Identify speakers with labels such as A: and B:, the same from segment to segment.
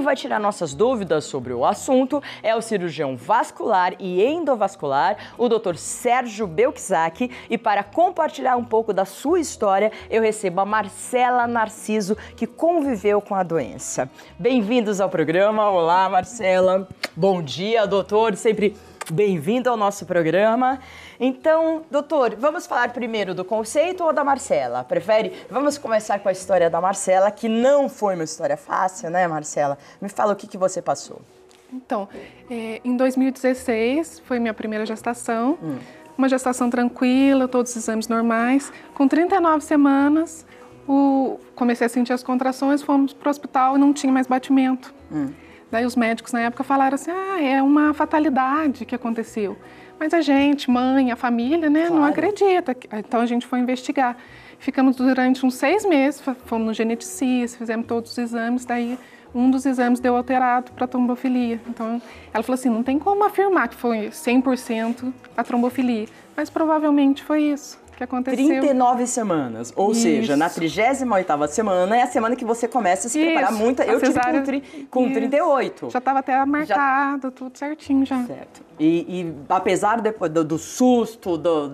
A: vai tirar nossas dúvidas sobre o assunto é o cirurgião vascular e endovascular, o Dr. Sérgio Belkzak. e para compartilhar um pouco da sua história, eu recebo a Marcela Narciso, que conviveu com a doença. Bem-vindos ao programa. Olá, Marcela. Bom dia, doutor. Sempre Bem-vindo ao nosso programa. Então, doutor, vamos falar primeiro do conceito ou da Marcela? Prefere? Vamos começar com a história da Marcela, que não foi uma história fácil, né, Marcela? Me fala o que, que você passou.
B: Então, é, em 2016 foi minha primeira gestação. Hum. Uma gestação tranquila, todos os exames normais. Com 39 semanas, o, comecei a sentir as contrações, fomos para o hospital e não tinha mais batimento. Hum. Daí os médicos na época falaram assim: ah, é uma fatalidade que aconteceu. Mas a gente, mãe, a família, né, claro. não acredita. Então a gente foi investigar. Ficamos durante uns seis meses, fomos no geneticista, fizemos todos os exames, daí um dos exames deu alterado para trombofilia. Então, ela falou assim, não tem como afirmar que foi 100% a trombofilia, mas provavelmente foi isso que aconteceu. 39
A: semanas. Ou Isso. seja, na 38 semana é a semana que você começa a se Isso. preparar muito. Eu cesárea... tive com, tri... com 38. Já
B: estava até marcado, já... tudo certinho já. Certo.
A: E, e apesar do, do, susto, do,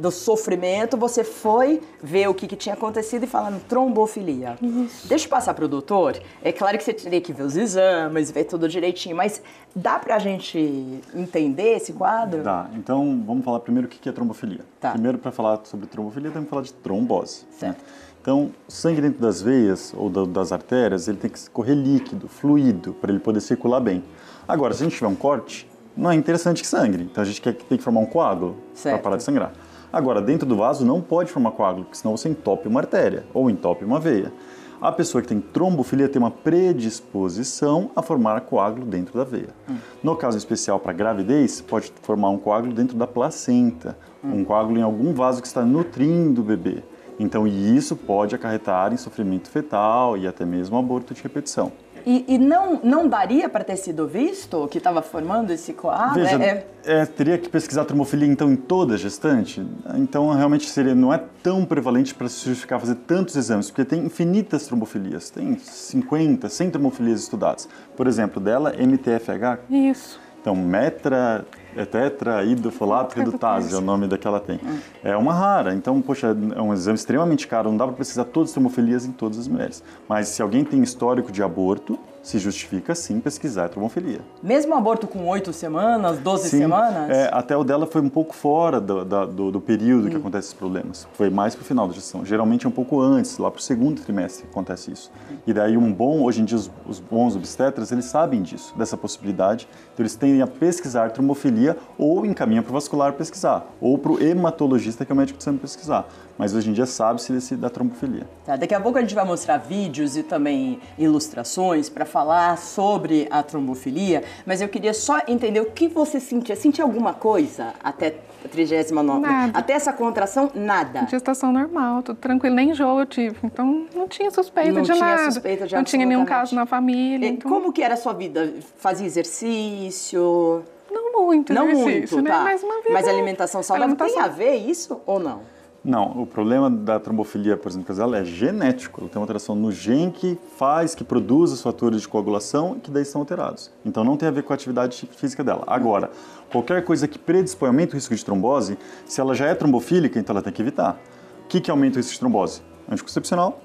A: do sofrimento, você foi ver o que, que tinha acontecido e falando trombofilia. Isso. Deixa eu passar para o doutor. É claro que você teria que ver os exames, ver tudo direitinho, mas dá para a gente entender esse
C: quadro? Dá. Então, vamos falar primeiro o que, que é trombofilia. Tá. Primeiro, para falar sobre trombofilia, temos que falar de trombose. Né? Certo. Então, o sangue dentro das veias ou das artérias, ele tem que correr líquido, fluido, para ele poder circular bem. Agora, se a gente tiver um corte, não é interessante que sangre. Então a gente quer, tem que formar um coágulo para parar de sangrar. Agora, dentro do vaso não pode formar coágulo, porque senão você entope uma artéria ou entope uma veia. A pessoa que tem trombofilia tem uma predisposição a formar coágulo dentro da veia. Hum. No caso especial para gravidez, pode formar um coágulo dentro da placenta, hum. um coágulo em algum vaso que está nutrindo o bebê. Então, isso pode acarretar em sofrimento fetal e até mesmo aborto de repetição.
A: E, e não, não daria para ter sido visto que estava formando esse coágulo? Né? Veja, é,
C: é... teria que pesquisar tromofilia então em toda gestante? Então realmente seria, não é tão prevalente para se justificar fazer tantos exames, porque tem infinitas trombofilias, tem 50, 100 trombofilias estudadas. Por exemplo, dela, MTFH. Isso. Então, metra é tetraidrofolato é redutase, é o nome daquela tem. Hum. É uma rara, então, poxa, é um exame extremamente caro, não dá para precisar todas as hemofilias em todas as mulheres. Mas se alguém tem histórico de aborto, se justifica sim pesquisar a tromofilia.
A: Mesmo aborto com 8 semanas, 12 sim, semanas?
C: É, até o dela foi um pouco fora do, do, do período hum. que acontece esses problemas. Foi mais para o final da gestação. Geralmente é um pouco antes, lá para o segundo trimestre acontece isso. E daí um bom, hoje em dia os, os, bons obstetras, eles sabem disso, dessa possibilidade. Então eles tendem a pesquisar tromofilia ou encaminham para o vascular pesquisar, ou para o hematologista, que é o médico que sabe pesquisar mas hoje em dia sabe-se desse, da trombofilia.
A: Tá, daqui a pouco a gente vai mostrar vídeos e também ilustrações para falar sobre a trombofilia, mas eu queria só entender o que você sentia. Sentia alguma
B: coisa até a 39? Nada. Até essa contração, nada. Gestação normal, tudo tranquilo, nem jogo eu tive. Então não tinha suspeita não de tinha nada. Suspeita de não tinha nenhum caso na família. E, então... Como que era a sua vida? Fazia exercício? Não muito, não
C: muito, né? tá.
A: Mas, uma vida... Mas alimentação saudável alimentação... tem a ver isso ou não?
C: Não, o problema da trombofilia, por exemplo, ela é genético. Ela tem uma alteração no gene que faz, que produz os fatores de coagulação que daí são alterados. Então não tem a ver com a atividade física dela. Agora, qualquer coisa que predispõe aumenta o risco de trombose, se ela já é trombofílica, então ela tem que evitar. O que, que aumenta o risco de trombose? Anticoncepcional,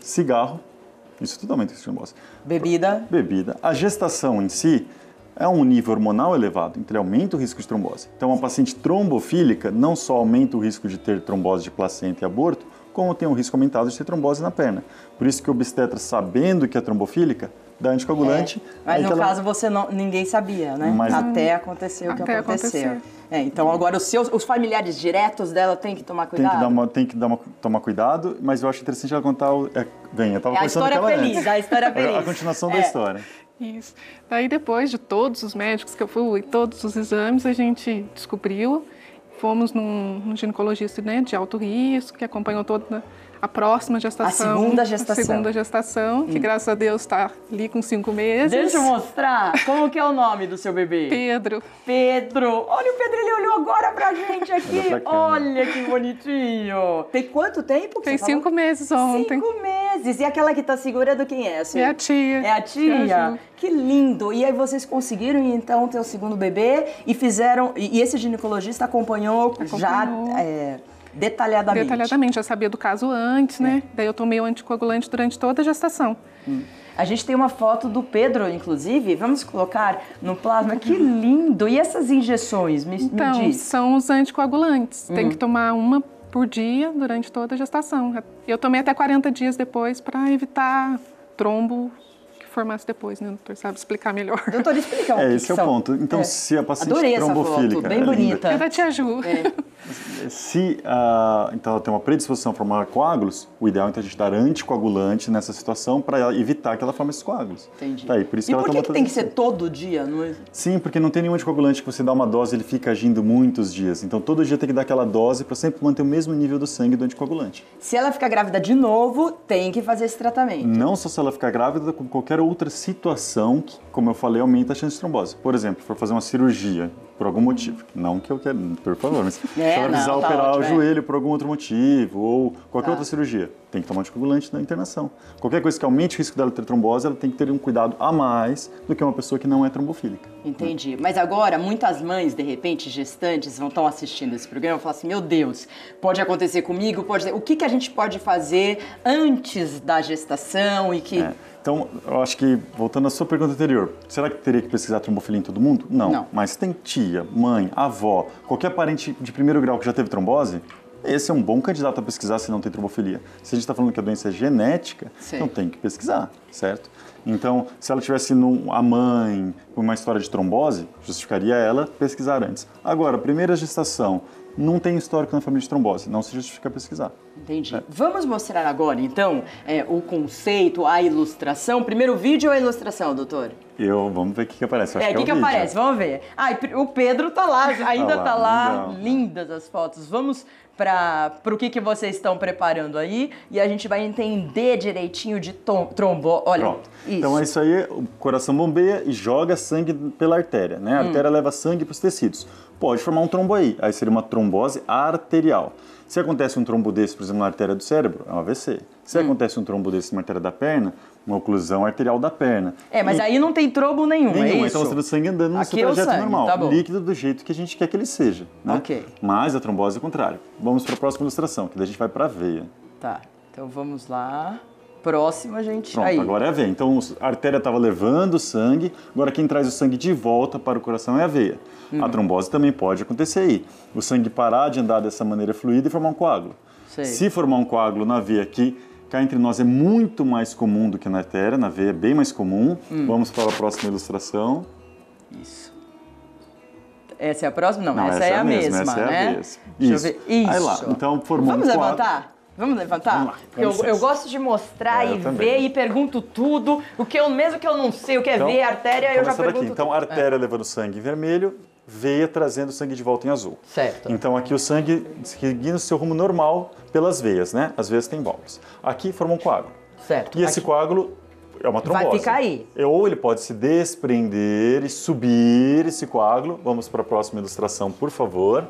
C: cigarro, isso tudo aumenta o risco de trombose. Bebida. Bebida. A gestação em si, é um nível hormonal elevado, então ele aumenta o risco de trombose. Então, uma paciente trombofílica não só aumenta o risco de ter trombose de placenta e aborto, como tem um risco aumentado de ter trombose na perna. Por isso que o obstetra, sabendo que é trombofílica, dá anticoagulante. É, mas no ela... caso
A: você não, ninguém sabia, né? Mas... Até uhum. aconteceu o que aconteceu. É, então agora os seus, os familiares diretos dela têm que tomar cuidado. Tem que dar
C: uma, tem que dar uma, tomar cuidado, mas eu acho interessante ela contar o, é, bem, eu estava é, a história feliz, antes. a história é feliz. A continuação é. da história.
B: Isso. Daí depois de todos os médicos que eu fui, todos os exames, a gente descobriu. Fomos num, num ginecologista né, de alto risco, que acompanhou toda né, a próxima gestação. A segunda gestação. A segunda gestação, hum. que graças a Deus está ali com cinco meses. Deixa eu mostrar.
A: Como que é o nome do seu bebê? Pedro. Pedro. Olha o Pedro, ele olhou agora pra gente aqui. Olha que bonitinho. Tem quanto tempo que Tem cinco falou? meses ontem. Cinco meses. E aquela que tá segurando é quem é? essa É a tia. É a tia? É que lindo. E aí vocês conseguiram, então, ter o segundo bebê e fizeram...
B: E esse ginecologista acompanhou, acompanhou. já... É, detalhadamente. Detalhadamente, já sabia do caso antes, né? é. né? Daí eu tomei o anticoagulante durante toda a gestação. Hum. A gente tem uma foto do Pedro, inclusive, vamos colocar no plasma. Que lindo! E essas injeções,
A: me, então, me diz?
B: são os anticoagulantes. Tem hum. que tomar uma por dia durante toda a gestação. Eu tomei até 40 dias depois para evitar trombo formasse depois, né, doutor? Sabe explicar melhor. Doutor, explica o é, que esse que é, é são. É o ponto. Então, é. se a paciente Adorei trombofílica... Foto, é bem é bonita. É da tia É.
C: Se, ah, então, ela tem uma predisposição a formar coágulos, o ideal é então, a gente dar anticoagulante nessa situação para evitar que ela forme esses coágulos.
A: Entendi. Tá aí, por isso e que por que, que tem que ser todo dia? Não é?
C: Sim, porque não tem nenhum anticoagulante que você dá uma dose e ele fica agindo muitos dias. Então, todo dia tem que dar aquela dose para sempre manter o mesmo nível do sangue do anticoagulante.
A: Se ela ficar grávida de novo, tem que fazer esse tratamento.
C: Não só se ela ficar grávida, como qualquer outra situação que, como eu falei, aumenta a chance de trombose. Por exemplo, for fazer uma cirurgia por algum motivo, não que eu quero, por favor, mas é, se for é, precisar tá operar ótimo, o é. joelho por algum outro motivo ou qualquer tá. outra cirurgia, tem que tomar anticoagulante na internação. Qualquer coisa que aumente o risco dela ter trombose, ela tem que ter um cuidado a mais do que uma pessoa que não é trombofílica. Né?
A: Entendi. Né? Mas agora, muitas mães, de repente, gestantes, vão estar assistindo esse programa e falam assim, meu Deus, pode acontecer comigo, pode... O que, que a gente pode fazer antes da gestação e que... É.
C: Então, eu acho que, voltando à sua pergunta anterior, será que teria que pesquisar trombofilia em todo mundo? Não. Não. Mas tem tia, mãe, avó, qualquer parente de primeiro grau que já teve trombose, esse é um bom candidato a pesquisar se não tem trombofilia. Se a gente está falando que a doença é genética, Sim. então tem que pesquisar, certo? Então, se ela tivesse num, a mãe com uma história de trombose, justificaria ela pesquisar antes. Agora, primeira gestação, não tem histórico na família de trombose, não se justifica pesquisar. Entendi. É.
A: Vamos mostrar agora, então, é, o conceito, a ilustração. Primeiro o vídeo ou a ilustração, doutor?
C: Eu, vamos ver o que, que aparece. Eu é, o que, é que, que aparece,
A: vamos ver. Ah, o Pedro tá lá, tá ainda tá lá, tá lá. lindas as fotos. Vamos para o que, que vocês estão preparando aí e a gente vai entender direitinho de trombo.
C: Olha, Pronto. Isso. Então é isso aí, o coração bombeia e joga sangue pela artéria, né? A hum. artéria leva sangue para os tecidos. Pode formar um trombo aí, aí seria uma trombose arterial. Se acontece um trombo desse, por exemplo, na artéria do cérebro, é um AVC. Se hum. acontece um trombo desse na artéria da perna, uma oclusão arterial da perna. É, mas e... aí
A: não tem trobo nenhum, é nenhum é isso? Então você
C: do sangue andando no Aqui seu trajeto é normal, tá líquido do jeito que a gente quer que ele seja. Né? Ok. Mas a trombose é o contrário. Vamos para a próxima ilustração, que daí a gente vai para a veia.
A: Tá, então vamos lá. Próxima, gente. Pronto, aí. agora
C: é a veia. Então a artéria estava levando o sangue, agora quem traz o sangue de volta para o coração é a veia. Uhum. A trombose também pode acontecer aí. O sangue parar de andar dessa maneira fluida e formar um coágulo. Sei. Se formar um coágulo na veia aqui, Cá entre nós é muito mais comum do que na artéria, na veia é bem mais comum. Hum. Vamos para a próxima ilustração. Isso.
A: Essa é a próxima? Não, Não essa, essa, é, é a mesma, mesma essa né? É a né? mesma. Isso. Isso. Aí lá, então formou Vamos levantar? Vamos levantar? Vamos lá, eu, eu, gosto de mostrar é, e ver e pergunto tudo. O que eu, mesmo que eu não sei o que é então, ver, artéria, eu já pergunto. Daqui. Então, artéria
C: é. levando sangue vermelho, veia trazendo o sangue de volta em azul. Certo. Então aqui o sangue seguindo seu rumo normal pelas veias, né? As veias têm bolas. Aqui forma um coágulo. Certo. E esse aqui... coágulo é uma trombose. Vai ficar aí. É, ou ele pode se desprender e subir esse coágulo. Vamos para a próxima ilustração, por favor.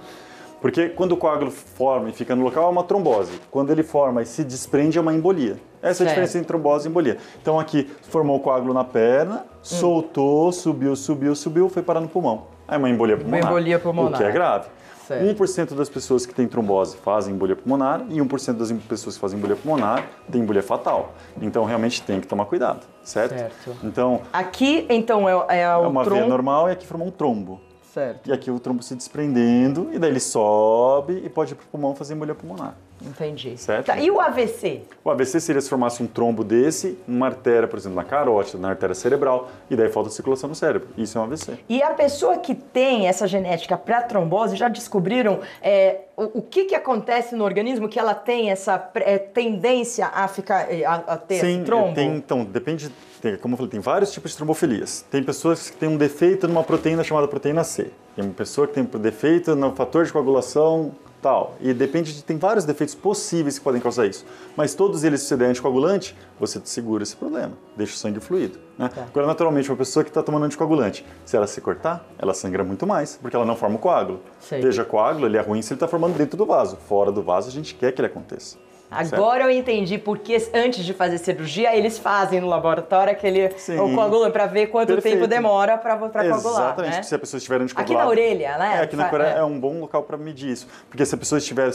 C: Porque quando o coágulo forma e fica no local, é uma trombose. Quando ele forma e se desprende, é uma embolia. Essa certo. é a diferença entre trombose e embolia. Então aqui, formou o coágulo na perna, hum. soltou, subiu, subiu, subiu, foi parar no pulmão é uma embolia pulmonar. Uma embolia pulmonar. O que é grave. Certo. 1% das pessoas que têm trombose fazem embolia pulmonar e 1% das pessoas que fazem embolia pulmonar têm embolia fatal. Então, realmente tem que tomar cuidado, certo? certo. Então,
A: aqui, então, é, é, o é uma trom... veia
C: normal e aqui formou um trombo. Certo. E aqui o trombo se desprendendo e daí ele sobe e pode ir para o pulmão fazer embolia pulmonar. Entendi. Certo? Tá, e o AVC? O AVC seria se formasse um trombo desse, uma artéria, por exemplo, na carótida, na artéria cerebral, e daí falta circulação no cérebro. Isso é um AVC.
A: E a pessoa que tem essa genética para trombose, já descobriram é, o, o, que, que acontece no organismo que ela tem essa é, tendência a ficar é, a, a ter Sim, trombo? Tem,
C: então, depende tem, como eu falei, tem vários tipos de trombofilias. Tem pessoas que têm um defeito numa proteína chamada proteína C. Tem uma pessoa que tem um defeito no fator de coagulação tal. E depende de. Tem vários defeitos possíveis que podem causar isso. Mas todos eles, se você der anticoagulante, você segura esse problema, deixa o sangue fluido. Né? Tá. Agora, naturalmente, uma pessoa que está tomando anticoagulante, se ela se cortar, ela sangra muito mais, porque ela não forma o coágulo. Sei. Veja, coágulo ele é ruim se ele está formando dentro do vaso. Fora do vaso, a gente quer que ele aconteça. Tá Agora
A: certo. eu entendi porque antes de fazer cirurgia, eles fazem no laboratório aquele o coagulante para ver quanto Perfeito. tempo demora para coagular. Exatamente, né?
C: se a pessoa estiver anticoagulada. Aqui na orelha, né? É, aqui na orelha é. é um bom local para medir isso. Porque se a pessoa estiver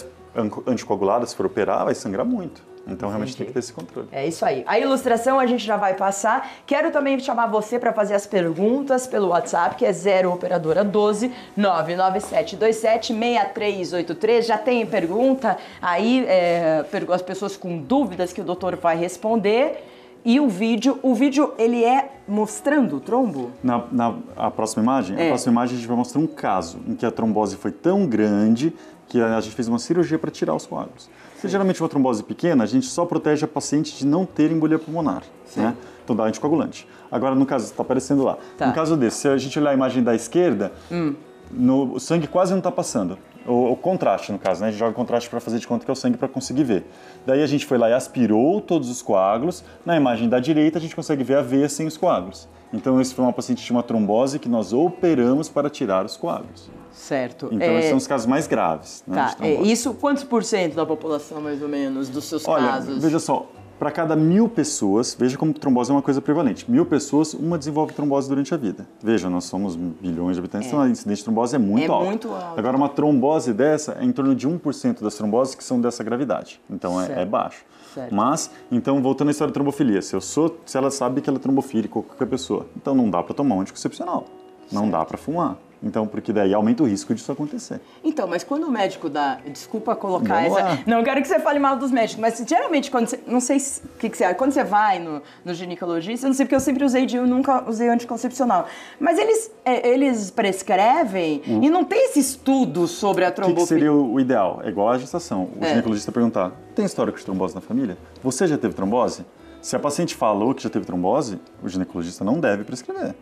C: anticoagulada, se for operar, vai sangrar muito. Então realmente Entendi. tem que ter esse controle.
A: É isso aí. A ilustração a gente já vai passar. Quero também chamar você para fazer as perguntas pelo WhatsApp, que é 0 operadora 12 99727 6383. Já tem pergunta aí, é, as pessoas com dúvidas que o doutor vai responder. E o vídeo, o vídeo ele é mostrando o trombo?
C: Na, na a próxima imagem? É. A próxima imagem a gente vai mostrar um caso em que a trombose foi tão grande que a gente fez uma cirurgia para tirar os coágulos. Porque geralmente uma trombose pequena, a gente só protege a paciente de não ter embolia pulmonar, Sim. né? Então dá anticoagulante. Agora, no caso, está aparecendo lá. Tá. No caso desse, se a gente olhar a imagem da esquerda, hum. no, o sangue quase não está passando. O, o, contraste, no caso, né? A gente joga o contraste para fazer de conta que é o sangue para conseguir ver. Daí a gente foi lá e aspirou todos os coágulos. Na imagem da direita, a gente consegue ver a veia sem os coágulos. Então, esse foi uma paciente que tinha uma trombose que nós operamos para tirar os coágulos.
A: Certo. Então, é... esses são os
C: casos mais graves. Né, tá. É,
A: isso, quantos por cento da população, mais ou menos, dos
C: seus Olha, casos? Veja só, para cada mil pessoas, veja como trombose é uma coisa prevalente. Mil pessoas, uma desenvolve trombose durante a vida. Veja, nós somos bilhões de habitantes, é. então a incidência de trombose é muito é alta. Muito alto. Agora, uma trombose dessa é em torno de 1% das tromboses que são dessa gravidade. Então é, é, baixo. Certo. Mas, então, voltando à história da trombofilia, se eu sou, se ela sabe que ela é trombofílica ou qualquer pessoa, então não dá para tomar um anticoncepcional. Não certo. dá para fumar então, porque daí aumenta o risco disso acontecer.
A: Então, mas quando o médico dá. Desculpa colocar Vamos essa. Lá. Não quero que você fale mal dos médicos, mas geralmente quando você. Não sei o que, que você acha. Quando você vai no, no ginecologista, eu não sei porque eu sempre usei eu nunca usei anticoncepcional. Mas eles, é, eles prescrevem hum.
C: e não tem esse estudo sobre a trombose. O que, seria o ideal? É igual a gestação. O é. ginecologista perguntar: tem histórico de trombose na família? Você já teve trombose? Se a paciente falou que já teve trombose, o ginecologista não deve prescrever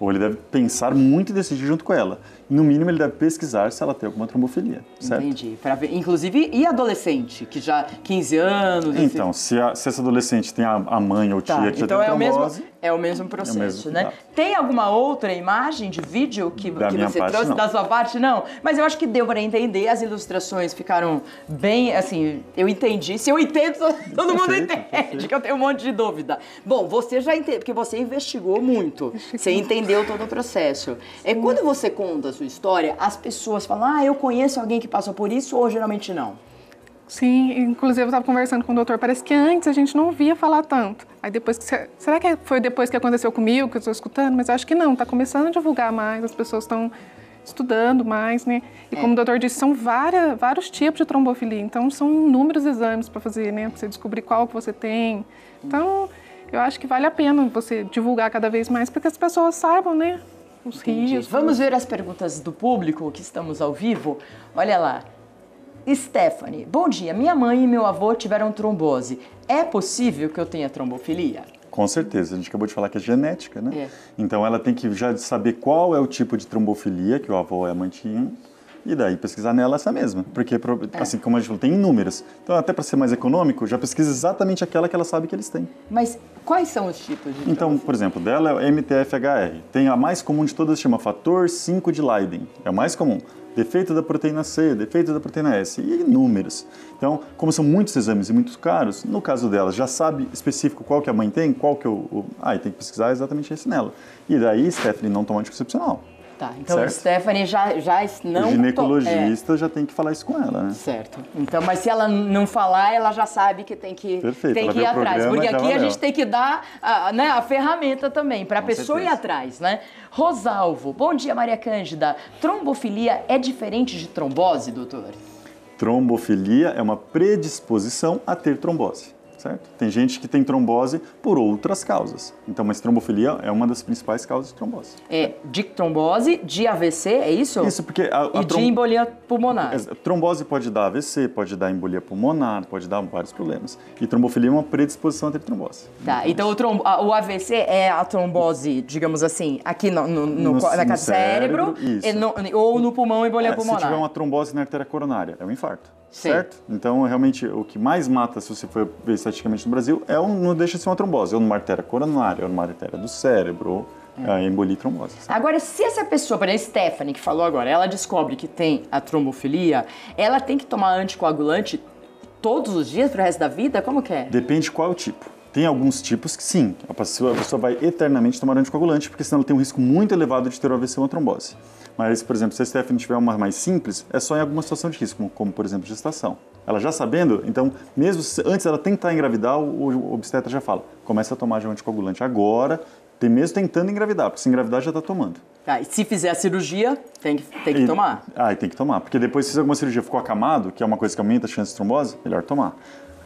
C: ou ele deve pensar muito e decidir junto com ela no mínimo ele deve pesquisar se ela tem alguma trombofilia, certo? Entendi.
A: Pra ver, inclusive, e adolescente, que já 15
C: anos... Então, esse... se, a, se essa adolescente tem a, a mãe ou tá, tia tá, que então já tem é trombose...
A: é o mesmo processo, é o mesmo né? Tem alguma outra imagem de vídeo que, que você parte, trouxe não. da sua parte? Não, mas eu acho que deu para entender, as ilustrações ficaram bem, assim, eu entendi. Se eu entendo, todo mundo entende, perfeito. que eu tenho um monte de dúvida. Bom, você já entendeu porque você investigou muito, você entendeu todo o processo. É quando você conta sua história, as pessoas
B: falam, ah, eu conheço alguém que passou por isso, ou geralmente não? Sim, inclusive eu estava conversando com o doutor, parece que antes a gente não ouvia falar tanto. Aí depois que, será que foi depois que aconteceu comigo que eu estou escutando? Mas acho que não, está começando a divulgar mais, as pessoas estão estudando mais, né? E é. como o doutor disse, são várias, vários tipos de trombofilia, então são inúmeros exames para fazer, né? Para você descobrir qual que você tem. Então, eu acho que vale a pena você divulgar cada vez mais porque as pessoas saibam, né? os Entendi. rios. Vamos ver
A: as perguntas do público, que estamos ao vivo. Olha lá. Stephanie, bom dia. Minha mãe e meu avô tiveram trombose. É possível que eu tenha trombofilia?
C: Com certeza, a gente acabou de falar que é genética, né? É. Então ela tem que já saber qual é o tipo de trombofilia que o avô e a mãe tinham e daí pesquisar nela essa mesma. Porque, é. assim, é. como a gente falou, tem inúmeras. Então, até para ser mais econômico, já pesquisa exatamente aquela que ela sabe que eles têm.
A: Mas quais são os tipos de Então,
C: por exemplo, dela é MTFHR. Tem a mais comum de todas, chama fator 5 de Leiden. É o mais comum defeito da proteína C, defeito da proteína S e inúmeros. Então, como são muitos exames e muito caros, no caso dela, já sabe específico qual que a mãe tem, qual que é o... o... Ah, e tem que pesquisar exatamente esse nela. E daí, Stephanie não toma anticoncepcional.
A: Tá, então certo? Stephanie já, já não. O ginecologista
C: é. já tem que falar isso com ela, né? Certo.
A: Então, mas se ela não falar, ela já sabe que tem que, Perfeito, tem que ir atrás. Porque aqui a gente tem que dar a, né, a ferramenta também para a pessoa certeza. ir atrás, né? Rosalvo, bom dia, Maria Cândida. Trombofilia é diferente de trombose, doutor?
C: Trombofilia é uma predisposição a ter trombose certo? Tem gente que tem trombose por outras causas. Então, mas trombofilia é uma das principais causas de trombose.
A: É, de trombose, de AVC, é isso? Isso,
C: porque... A, a e trom... de embolia pulmonar. trombose pode dar AVC, pode dar embolia pulmonar, pode dar vários problemas. E trombofilia é uma predisposição a ter trombose.
A: Tá, então, então o, trom... o AVC é a trombose, digamos assim, aqui no, no, no, no na no cérebro, cérebro ou no pulmão, embolia é, pulmonar. Se tiver uma
C: trombose na artéria coronária, é um infarto certo? Então, realmente, o que mais mata, se você for ver estatisticamente no Brasil, é um, não deixa de ser uma trombose, é ou numa artéria coronária, é ou numa artéria do cérebro, é. a embolia e trombose.
A: Sabe? Agora, se essa pessoa, por exemplo, Stephanie, que falou agora, ela descobre que tem a trombofilia, ela tem que tomar anticoagulante todos os dias para o resto da vida? Como que é?
C: Depende qual tipo. Tem alguns tipos que sim, a pessoa, a pessoa vai eternamente tomar anticoagulante, porque senão ela tem um risco muito elevado de ter o AVC ou uma trombose. Mas, por exemplo, se a Stephanie não tiver uma mais simples, é só em alguma situação de risco, como, como por exemplo gestação. Ela já sabendo, então, mesmo antes ela tentar engravidar, o obstetra já fala: começa a tomar de um anticoagulante agora, tem mesmo tentando engravidar, porque se engravidar já está tomando.
A: Ah, e se fizer a cirurgia, tem que, tem que e, tomar?
C: Ah, tem que tomar, porque depois se fizer alguma cirurgia ficou acamado, que é uma coisa que aumenta a chance de trombose, melhor tomar.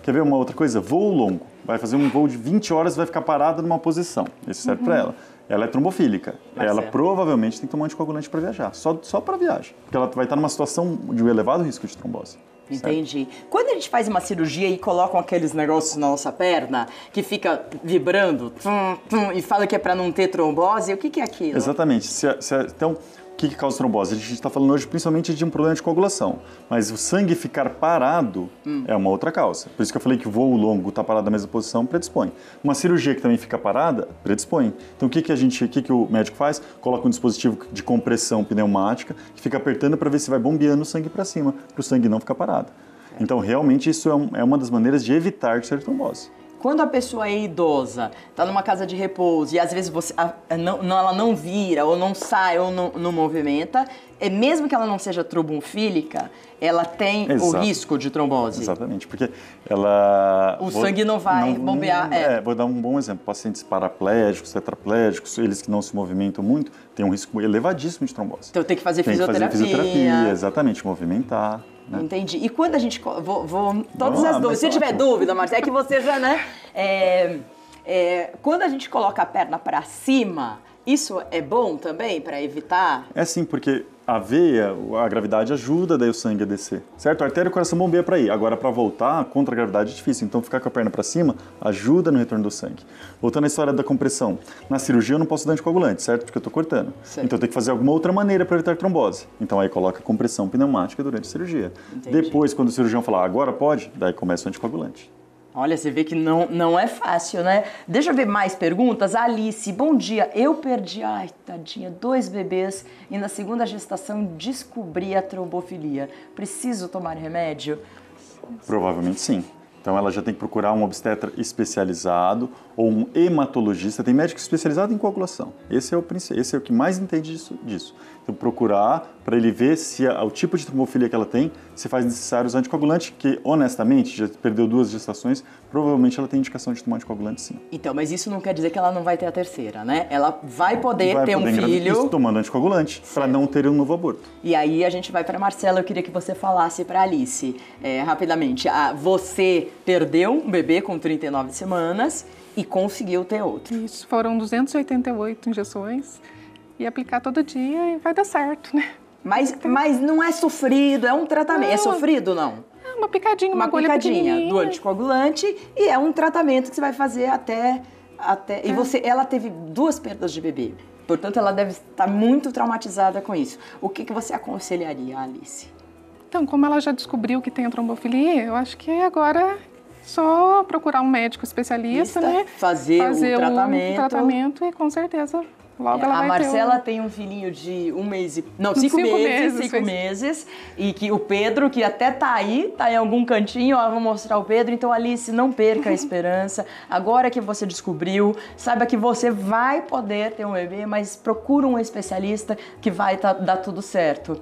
C: Quer ver uma outra coisa? Voo longo. Vai fazer um voo de 20 horas vai ficar parada numa posição. Isso serve uhum. para ela ela é trombofílica. Mas tá ela é. provavelmente tem que tomar um anticoagulante para viajar, só, só para viagem, porque ela vai estar numa situação de um elevado risco de trombose. Entendi. Certo? Quando a gente faz uma cirurgia e colocam
A: aqueles negócios na nossa perna que fica vibrando tum, tum, e fala que é para não ter trombose, o que, que é aquilo?
C: Exatamente. Se, se, então, que, que causa trombose? A gente está falando hoje principalmente de um problema de coagulação, mas o sangue ficar parado hum. é uma outra causa. Por isso que eu falei que o voo longo está parado na mesma posição predispõe. Uma cirurgia que também fica parada predispõe. Então o que, que a gente, o que, que o médico faz? Coloca um dispositivo de compressão pneumática que fica apertando para ver se vai bombeando o sangue para cima, para o sangue não ficar parado. Então realmente isso é, um, é uma das maneiras de evitar ser trombose.
A: Quando a pessoa é idosa, está numa casa de repouso e às vezes você, a, não, ela não vira, ou não sai, ou não, não movimenta, é mesmo que ela não seja trombofílica, ela tem Exato. o risco
C: de trombose. Exatamente, porque ela... O vou, sangue não vai não, bombear. É. é. vou dar um bom exemplo. Pacientes paraplégicos, tetraplégicos, eles que não se movimentam muito, têm um risco elevadíssimo de trombose. Então tem que fazer tem fisioterapia. Tem que fazer fisioterapia, exatamente, movimentar.
A: Né? Entendi. E quando a gente. Vou, vou todas as dúvidas. Se tá tiver dúvida, Marcelo, é que você já, né? É, é, quando a gente coloca a perna para cima, isso é bom também para evitar?
C: É sim, porque a veia, a gravidade ajuda daí o sangue a descer, certo? A artéria e o coração bombeia para ir. Agora, para voltar, contra a gravidade é difícil. Então, ficar com a perna para cima ajuda no retorno do sangue. Voltando à história da compressão. Na cirurgia, eu não posso dar anticoagulante, certo? Porque eu estou cortando. Certo. Então, eu tenho que fazer alguma outra maneira para evitar trombose. Então, aí coloca compressão pneumática durante a cirurgia. Entendi. Depois, quando o cirurgião falar, agora pode, daí começa o anticoagulante.
A: Olha, você vê que não, não é fácil, né? Deixa eu ver mais perguntas. Alice, bom dia. Eu perdi, ai, tadinha, dois bebês e na segunda gestação descobri a trombofilia. Preciso tomar remédio?
C: Provavelmente sim. Então ela já tem que procurar um obstetra especializado ou um hematologista. Tem médico especializado em coagulação. Esse é o, esse é o que mais entende disso. disso. Então, procurar para ele ver se a, é o tipo de trombofilha que ela tem, se faz necessário os anticoagulantes, que honestamente, já perdeu duas gestações, provavelmente ela tem indicação de tomar anticoagulante sim.
A: Então, mas isso não quer dizer que ela não vai ter a terceira, né? Ela vai poder vai ter poder um filho. Isso,
C: tomando anticoagulante, para não ter um novo aborto.
A: E aí a gente vai para Marcela, eu queria que você falasse para Alice, é, rapidamente, a, você perdeu
B: um bebê com 39 semanas e conseguiu ter outro. Isso, foram 288 injeções e aplicar todo dia e vai dar certo, né? Mas, então- mas não é sofrido, é um tratamento. É não, é sofrido, não? É uma picadinha, uma, uma agulha picadinha do anticoagulante
A: e é um tratamento que você vai fazer até. até é. E você, ela teve duas perdas de bebê. Portanto, ela deve estar muito traumatizada com isso. O que, que você aconselharia,
B: Alice? Então, como ela já descobriu que tem a trombofilia, eu acho que é agora só procurar um médico especialista, Vista, né? Fazer, fazer o, tratamento. o tratamento e com certeza
A: Logo é, ela a Marcela um... tem um filhinho de um mês e. Não, cinco, cinco meses, meses, Cinco meses. E que o Pedro, que até tá aí, tá em algum cantinho, ó, vou mostrar o Pedro. Então, Alice, não perca a esperança. Agora que você descobriu, saiba que você vai poder ter um bebê, mas procura um especialista que vai tá, dar tudo certo.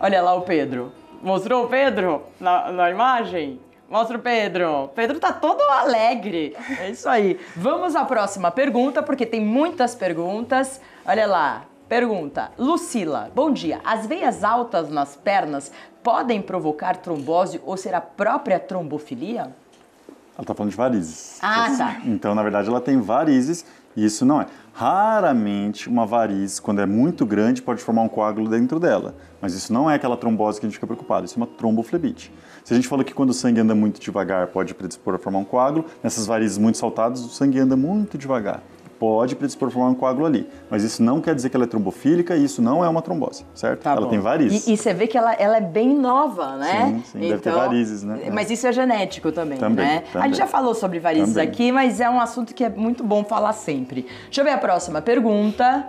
A: Olha lá o Pedro. Mostrou o Pedro na, na imagem? Mostra o Pedro. Pedro tá todo alegre. É isso aí. Vamos à próxima pergunta, porque tem muitas perguntas. Olha lá. Pergunta: Lucila, bom dia. As veias altas nas pernas podem provocar trombose ou ser a própria trombofilia?
C: Ela tá falando de varizes. Ah, tá. Então, na verdade, ela tem varizes isso não é. Raramente uma variz, quando é muito grande, pode formar um coágulo dentro dela. Mas isso não é aquela trombose que a gente fica preocupado, isso é uma tromboflebite. Se a gente falou que quando o sangue anda muito devagar pode predispor a formar um coágulo, nessas varizes muito saltadas o sangue anda muito devagar pode predispor formar um coágulo ali. Mas isso não quer dizer que ela é trombofílica e isso não é uma trombose, certo? Tá ela bom. tem varizes. E, e,
A: você vê que ela, ela é bem nova, né? Sim, sim então, deve ter então, varizes, né? É. Mas isso é genético também, também né? Também. A gente já falou sobre varizes também. aqui, mas é um assunto que é muito bom falar sempre. Deixa eu ver a próxima pergunta.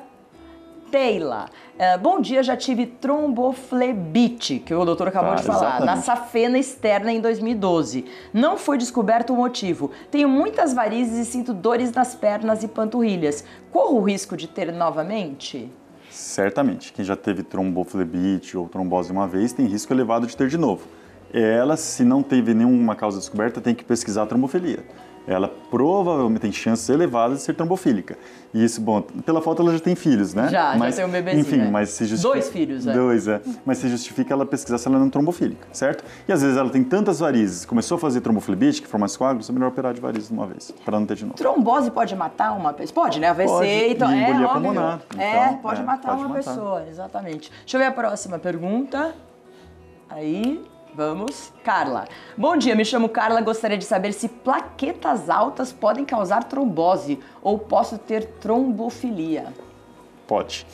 A: Teila. É, bom dia, já tive tromboflebite, que o doutor acabou ah, de falar, exatamente. na safena externa em 2012. Não foi descoberto o motivo. Tenho muitas varizes e sinto dores nas pernas e panturrilhas. Corro o risco de ter novamente?
C: Certamente. Quem já teve tromboflebite ou trombose uma vez tem risco elevado de ter de novo. Ela, se não teve nenhuma causa descoberta, tem que pesquisar a trombofilia ela provavelmente tem chances elevadas de ser trombofílica. E isso, bom, pela foto ela já tem filhos, né? Já, mas, já tem um bebezinho. Enfim, né? mas se justifica... Dois filhos, é. Dois, é. Mas se justifica ela pesquisar se ela é não é trombofílica, certo? E às vezes ela tem tantas varizes, começou a fazer trombofilebite, que forma mais coágulos, é melhor operar de varizes de uma vez, para não ter de novo. Trombose pode matar uma pessoa? Pode, né? AVC, pode. então... E é, pulmonar. Então, é, é então, pode é, matar pode uma matar. pessoa,
A: exatamente. Deixa eu ver a próxima pergunta. Aí... Vamos, Carla. Bom dia, me chamo Carla. Gostaria de saber se plaquetas altas podem causar trombose ou posso ter trombofilia.
C: Pode.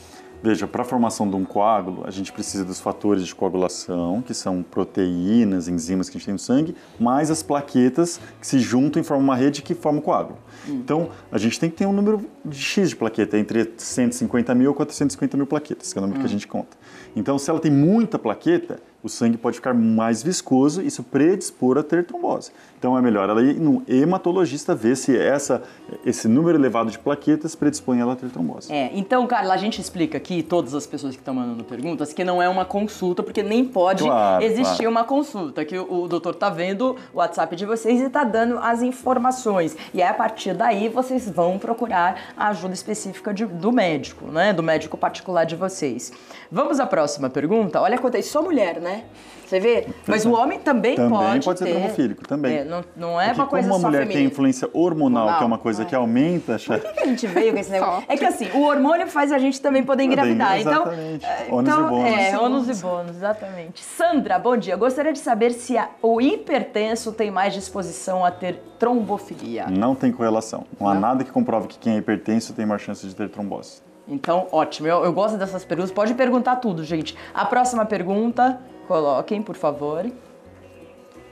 C: Veja, para a formação de um coágulo, a gente precisa dos fatores de coagulação, que são proteínas, enzimas que a gente tem no sangue, mais as plaquetas que se juntam e formam uma rede que forma o coágulo. Hum. Então, a gente tem que ter um número de X de plaqueta, entre 150 mil e 450 mil plaquetas, que é o número hum. que a hum. gente conta. Então, se ela tem muita plaqueta, o sangue pode ficar mais viscoso, isso predispor a ter trombose. Então é melhor ela ir num hematologista ver se essa, esse número elevado de plaquetas predispõe ela a ter trombose.
A: É, então, Carla, a gente explica aqui, todas as pessoas que estão mandando perguntas, que não é uma consulta, porque nem pode claro, existir claro. uma consulta, que o, o doutor está vendo o WhatsApp de vocês e está dando as informações. E aí, a partir daí, vocês vão procurar a ajuda específica de, do médico, né? Do médico particular de vocês. Vamos à próxima pergunta? Olha quanto é só mulher, né? Né? Você vê? Mas o é. homem também, também pode. Também pode ser ter. tromofílico, também. É, não, não é Porque é uma coisa como uma mulher feminina. tem
C: influência hormonal, hormonal, que é uma coisa é. que aumenta a Por que,
A: a gente veio com esse negócio? é que assim, o hormônio faz a gente também poder engravidar. Então, exatamente. É, então, ônus então, e bônus. É, ônus e bônus, exatamente. Sandra, bom dia. Gostaria de saber se a, o hipertenso tem mais disposição a ter trombofilia. Não
C: tem correlação. Não há nada que comprove que quem é hipertenso tem mais chance de ter trombose.
A: Então, ótimo. Eu, eu gosto dessas perguntas. Pode perguntar tudo, gente. A próxima pergunta. Coloquem, por favor.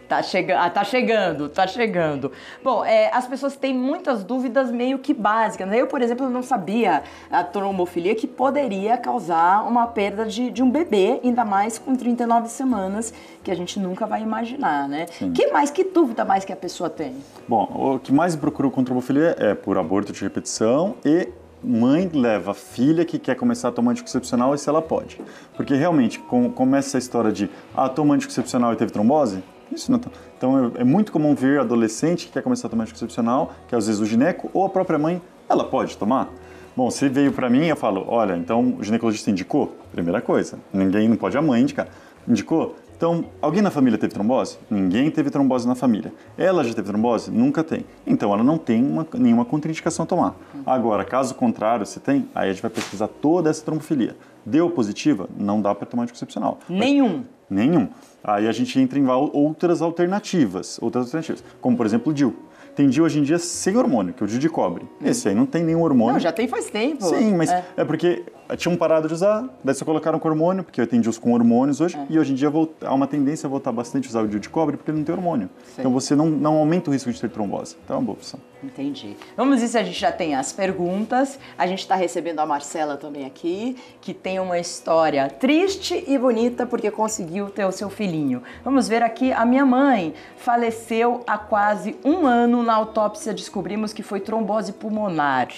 A: Tá, chega... ah, tá chegando, tá chegando. Bom, é, as pessoas têm muitas dúvidas meio que básicas. Né? Eu, por exemplo, não sabia a trombofilia que poderia causar uma perda de, de um bebê, ainda mais com 39 semanas, que a gente nunca vai imaginar, né? Sim. que mais, que dúvida mais que a pessoa tem?
C: Bom, o que mais procurou com trombofilia é por aborto de repetição e mãe leva a filha que quer começar a tomar anticoncepcional e se ela pode. Porque realmente, com, começa essa história de, ah, tomou anticoncepcional e teve trombose? Isso não tá? Então é, é muito comum ver adolescente que quer começar a tomar anticoncepcional, que é às vezes o gineco, ou a própria mãe, ela pode tomar? Bom, se veio para mim, eu falo, olha, então o ginecologista indicou? Primeira coisa, ninguém não pode a mãe indicar. Indicou? Então, alguém na família teve trombose? Ninguém teve trombose na família. Ela já teve trombose? Nunca tem. Então, ela não tem uma, nenhuma contraindicação a tomar. Agora, caso contrário, se tem, aí a gente vai pesquisar toda essa trombofilia. Deu positiva? Não dá para tomar anticoncepcional. Nenhum? nenhum. Aí a gente entra em outras alternativas, outras alternativas, como por exemplo o DIU. Tem DIU hoje em dia sem hormônio, que é o DIU de cobre. Esse aí não tem nenhum hormônio. Não, já
A: tem faz tempo. Sim, mas é,
C: é porque eh, tinham parado de usar, daí só colocaram com hormônio, porque eu tenho DIUs com hormônios hoje, é. e hoje em dia há uma tendência a voltar bastante a usar o DIU de cobre porque ele não tem hormônio. Sim. Então você não, não aumenta o risco de ter trombose. Então é uma boa opção.
A: Entendi. Vamos ver se a gente já tem as perguntas. A gente está recebendo a Marcela também aqui, que tem uma história triste e bonita porque conseguiu ter o seu filhinho. Vamos ver aqui a minha mãe. Faleceu há quase um ano. Na autópsia descobrimos que foi trombose pulmonar.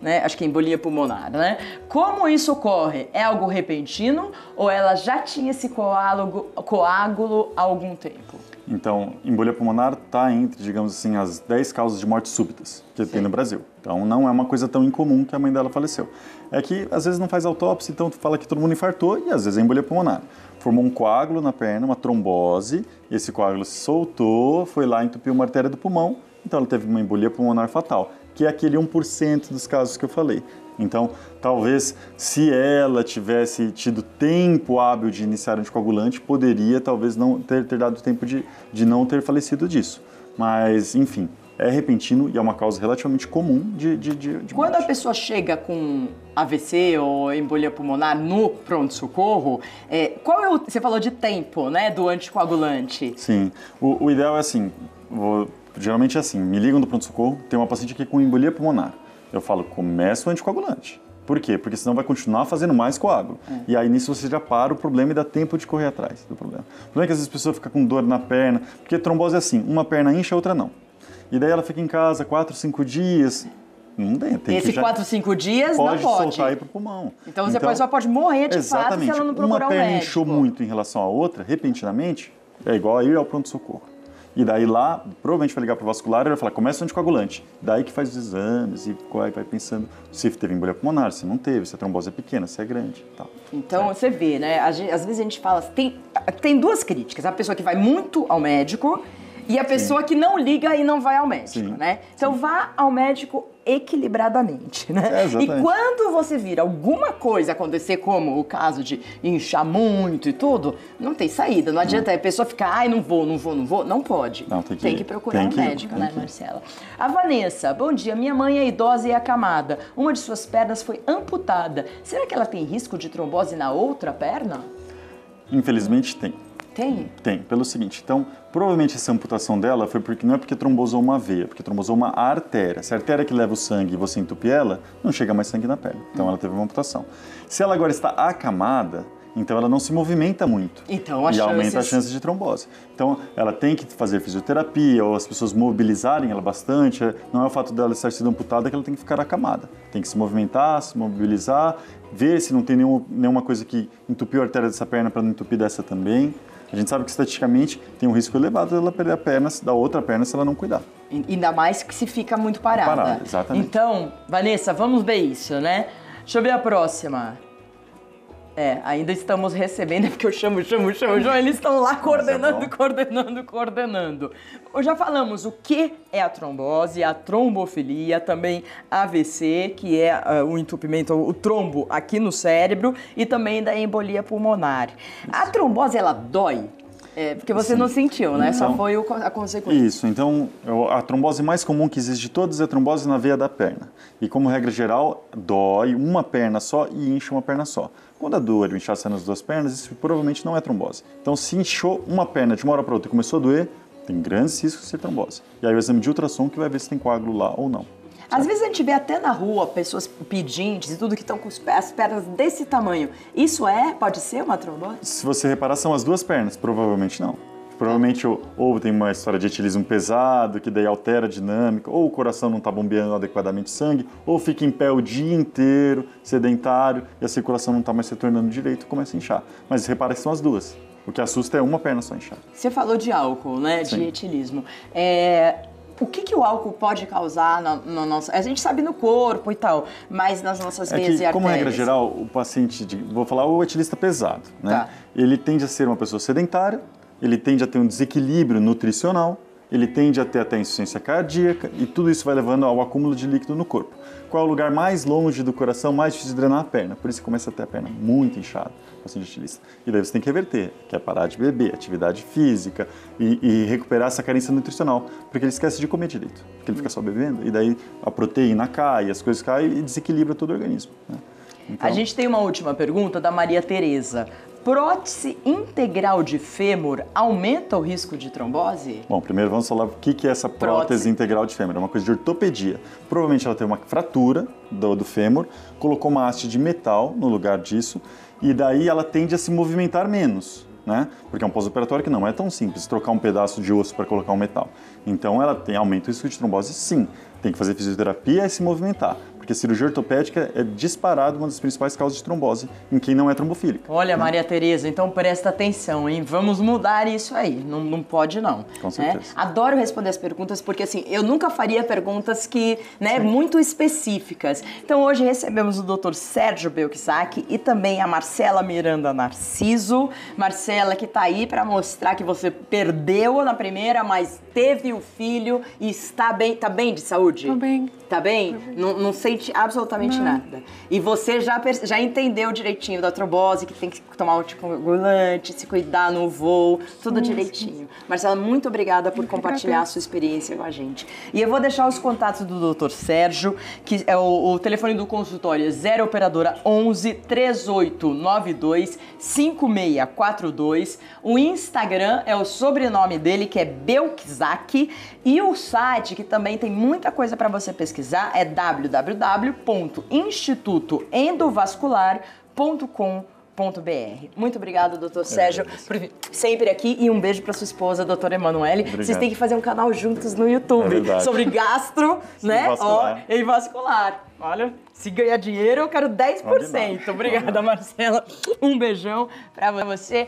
A: Né? Acho que é embolia pulmonar, né? Como isso ocorre? É algo repentino ou ela já tinha esse coágulo, coágulo há algum tempo?
C: Então, embolia pulmonar está entre, digamos assim, as 10 causas de mortes súbitas que Sim. tem no Brasil. Então, não é uma coisa tão incomum que a mãe dela faleceu. É que, às vezes, não faz autópsia, então tu fala que todo mundo infartou e, às vezes, é embolia pulmonar. Formou um coágulo na perna, uma trombose, esse coágulo se soltou, foi lá, entupiu uma artéria do pulmão, então ela teve uma embolia pulmonar fatal, que é aquele 1% dos casos que eu falei. Então, talvez se ela tivesse tido tempo hábil de iniciar anticoagulante, poderia talvez não ter, ter dado tempo de, de não ter falecido disso. Mas, enfim, é repentino e é uma causa relativamente comum de, de, de, de
A: Quando morte. a pessoa chega com AVC ou embolia pulmonar no pronto-socorro, é, qual é o. Você falou de tempo, né? Do anticoagulante.
C: Sim. O, o ideal é assim: vou, geralmente é assim, me ligam do pronto-socorro, tem uma paciente aqui com embolia pulmonar eu falo, começa o anticoagulante. Por quê? Porque senão vai continuar fazendo mais coágulo. É. E aí nisso você já para o problema e dá tempo de correr atrás do problema. O problema é que às vezes a pessoa fica com dor na perna, porque trombose é assim, uma perna incha, a outra não. E daí ela fica em casa 4, 5 dias, não tem, tem Esse 4,
A: 5 dias pode não pode. soltar aí pro pulmão. Então, você então, pode, só pode morrer de exatamente, fato se ela não procurar uma um médico. Uma perna inchou
C: muito em relação à outra, repentinamente, é igual a ir ao pronto-socorro. E daí lá, provavelmente vai ligar para o vascular e vai falar, começa o anticoagulante. Daí que faz os exames e vai, pensando se teve embolia pulmonar, se não teve, se a trombose é pequena, se é grande tal.
A: Então você vê, né? às vezes a gente fala, tem, tem duas críticas. A pessoa que vai muito ao médico e a pessoa Sim. que não liga e não vai ao médico, Sim. né? Então Sim. vá ao médico equilibradamente, né? É, e quando você vir alguma coisa acontecer, como o caso de inchar muito e tudo, não tem saída. Não adianta não. a pessoa ficar, ai, não vou, não vou, não vou. Não pode. Não, tem, que, tem, que, procurar tem um que, médico, né, que. Marcela? A Vanessa, bom dia. Minha mãe é idosa e acamada. Uma de suas pernas foi amputada. Será que ela tem risco de trombose na outra perna?
C: Infelizmente tem. Tem? Tem, pelo seguinte, então, provavelmente essa amputação dela foi porque não é porque trombosou uma veia, porque trombosou uma artéria. Se a artéria que leva o sangue e você entupir ela, não chega mais sangue na pele. Então ela teve uma amputação. Se ela agora está acamada, então ela não se movimenta muito. Então,
B: e chances... aumenta a chance
C: de trombose. Então ela tem que fazer fisioterapia ou as pessoas mobilizarem ela bastante. É, não é o fato dela estar sendo amputada que ela tem que ficar acamada. Tem que se movimentar, se mobilizar, ver se não tem nenhum, nenhuma coisa que entupiu a artéria dessa perna para não entupir dessa também. A gente sabe que estatisticamente tem um risco elevado dela perder a perna, da outra perna, se ela não cuidar.
A: Ainda mais que se fica muito parada. Parada, exatamente. Então, Vanessa, vamos ver isso, né? Deixa eu ver a próxima. É, ainda estamos recebendo, é porque eu chamo, chamo, chamo, João, eles estão lá é coordenando, é coordenando, coordenando. Já falamos o que é a trombose, a trombofilia, também AVC, que é uh, o entupimento, o trombo aqui no cérebro, e também da embolia pulmonar. A trombose, ela dói? É, porque você Sim. não sentiu, né? Então, Só foi o, a consequência.
C: Isso, então a trombose mais comum que existe de todas é a trombose na veia da perna. E como regra geral, dói uma perna só e incha uma perna só. Quando a doer, inchar é nas duas pernas, isso provavelmente não é trombose. Então, se inchou uma perna de uma hora para outra e começou a doer, tem grandes riscos de ser trombose. E aí o exame de ultrassom que vai ver se tem coágulo lá ou não.
A: Às vezes a gente vê até na rua pessoas pedintes e tudo que estão com as pernas desse tamanho. Isso é, pode ser uma trombose?
C: Se você reparar, são as duas pernas, provavelmente não. Provavelmente ou, tem uma história de etilismo pesado, que daí altera a dinâmica, ou o coração não está bombeando adequadamente sangue, ou fica em pé o dia inteiro, sedentário, e a circulação não está mais retornando direito e começa a inchar. Mas repara que são as duas. O que assusta é uma perna só inchar.
A: Você falou de álcool, né? Sim. De etilismo. É, o que, que o álcool pode causar na, na, nossa. A gente sabe no corpo e tal, mas nas nossas veias é que, e artérias. Como regra
C: geral, o paciente, de, vou falar o etilista pesado, né? Tá. Ele tende a ser uma pessoa sedentária, ele tende a ter um desequilíbrio nutricional, ele tende a ter até insuficiência cardíaca e tudo isso vai levando ao acúmulo de líquido no corpo. Qual é o lugar mais longe do coração, mais difícil de drenar a perna? Por isso começa a ter a perna muito inchada, paciente assim, estilista. E daí você tem que reverter, que é parar de beber, atividade física e, e, recuperar essa carência nutricional, porque ele esquece de comer direito, porque ele fica só bebendo e daí a proteína cai, as coisas caem e desequilibra todo o organismo. Né?
A: Então... A gente tem uma última pergunta da Maria Tereza prótese integral de fêmur aumenta o risco de trombose?
C: Bom, primeiro vamos falar o que é essa prótese, prótese, integral de fêmur. É uma coisa de ortopedia. Provavelmente ela teve uma fratura do, do fêmur, colocou uma haste de metal no lugar disso e daí ela tende a se movimentar menos. Né? Porque é um pós-operatório que não é tão simples trocar um pedaço de osso para colocar um metal. Então ela tem aumento o risco de trombose, sim. Tem que fazer fisioterapia e se movimentar. Porque cirurgia ortopédica é disparado uma das principais causas de trombose em quem não é trombofílico.
A: Olha, né? Maria Tereza, então presta atenção, hein? Vamos mudar isso aí. Não, não pode, não. Com né? certeza. Adoro responder as perguntas, porque assim, eu nunca faria perguntas que, né, Sim. muito específicas. Então hoje recebemos o Dr. Sérgio Belkisaki e também a Marcela Miranda Narciso. Marcela, que tá aí para mostrar que você perdeu na primeira, mas teve o filho e está bem. Tá bem de saúde? Tá bem. Tá bem? Tá bem. Não, não sei sente absolutamente né? nada. E você já, já entendeu direitinho da trombose, que tem que tomar anticoagulante, se cuidar no voo, tudo sim, direitinho. Sim. Marcela, muito obrigada por muito compartilhar obrigada. a sua experiência com a gente. E eu vou deixar os contatos do Dr. Sérgio, que é o, o telefone do consultório é 0 operadora 11 3892 5642. O Instagram é o sobrenome dele, que é Belkzak, e o site que também tem muita coisa para você pesquisar é www www.institutoendovascular.com.br Muito obrigada, doutor Sérgio, por vir sempre aqui e um beijo para sua esposa, doutora Emanuele. Vocês têm que fazer um canal juntos no YouTube é sobre gastro, né? Vascular. e vascular. Olha, se ganhar dinheiro, eu quero 10%. Obrigada, Marcela. Um beijão para você.